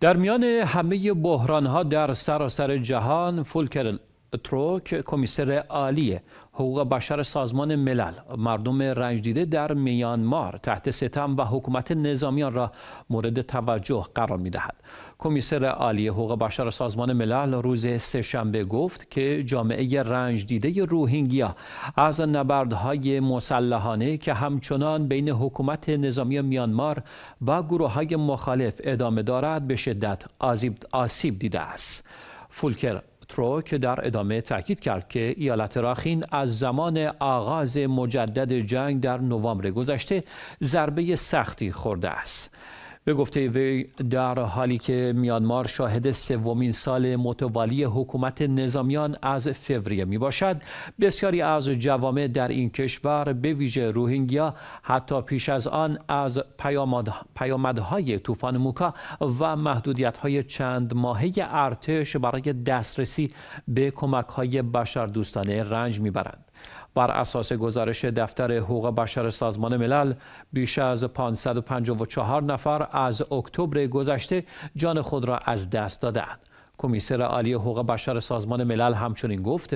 در میان همه بحران ها در سراسر جهان فولکر تروک کمیسر عالی حقوق بشر سازمان ملل مردم رنجدیده در میانمار تحت ستم و حکومت نظامیان را مورد توجه قرار می دهد. کمیسر عالی حقوق بشر سازمان ملل روز سهشنبه گفت که جامعه رنجدیده روهینگیا از نبردهای مسلحانه که همچنان بین حکومت نظامی میانمار و گروه های مخالف ادامه دارد به شدت آسیب دیده است. فولکر ترو که در ادامه تاکید کرد که ایالت راخین از زمان آغاز مجدد جنگ در نوامبر گذشته ضربه سختی خورده است. به گفته وی در حالی که میانمار شاهد سومین سال متوالی حکومت نظامیان از فوریه می باشد بسیاری از جوامع در این کشور به ویژه روهینگیا حتی پیش از آن از پیامدهای طوفان موکا و محدودیت‌های چند ماهه ارتش برای دسترسی به کمک‌های دوستانه رنج می‌برند. بر اساس گزارش دفتر حقوق بشر سازمان ملل بیش از 554 نفر از اکتبر گذشته جان خود را از دست دادند. کمیسر عالی حقوق بشر سازمان ملل همچنین گفت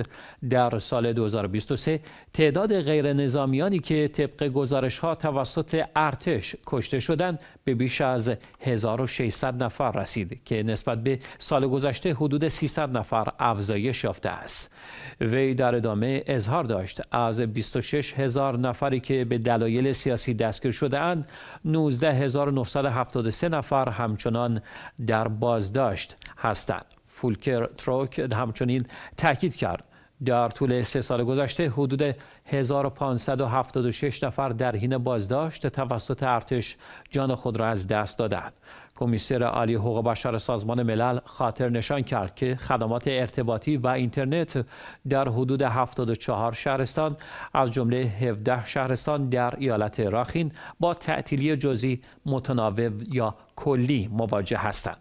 در سال 2023 تعداد غیر نظامیانی که طبق گزارش ها توسط ارتش کشته شدند به بیش از 1600 نفر رسید که نسبت به سال گذشته حدود 300 نفر افزایش یافته است وی در ادامه اظهار داشت از 26 هزار نفری که به دلایل سیاسی دستگیر شده اند 19973 نفر همچنان در بازداشت هستند فولکر تروک همچنین تاکید کرد در طول سه سال گذشته حدود 1576 نفر در حین بازداشت توسط ارتش جان خود را از دست دادند. کمیسر عالی حقوق بشر سازمان ملل خاطر نشان کرد که خدمات ارتباطی و اینترنت در حدود 74 شهرستان از جمله 17 شهرستان در ایالت راخین با تعطیلی جزئی متناوب یا کلی مواجه هستند.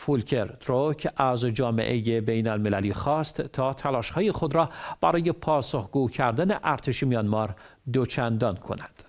فولکر تروک از جامعه بین المللی خواست تا تلاشهای خود را برای پاسخگو کردن ارتش میانمار دوچندان کند.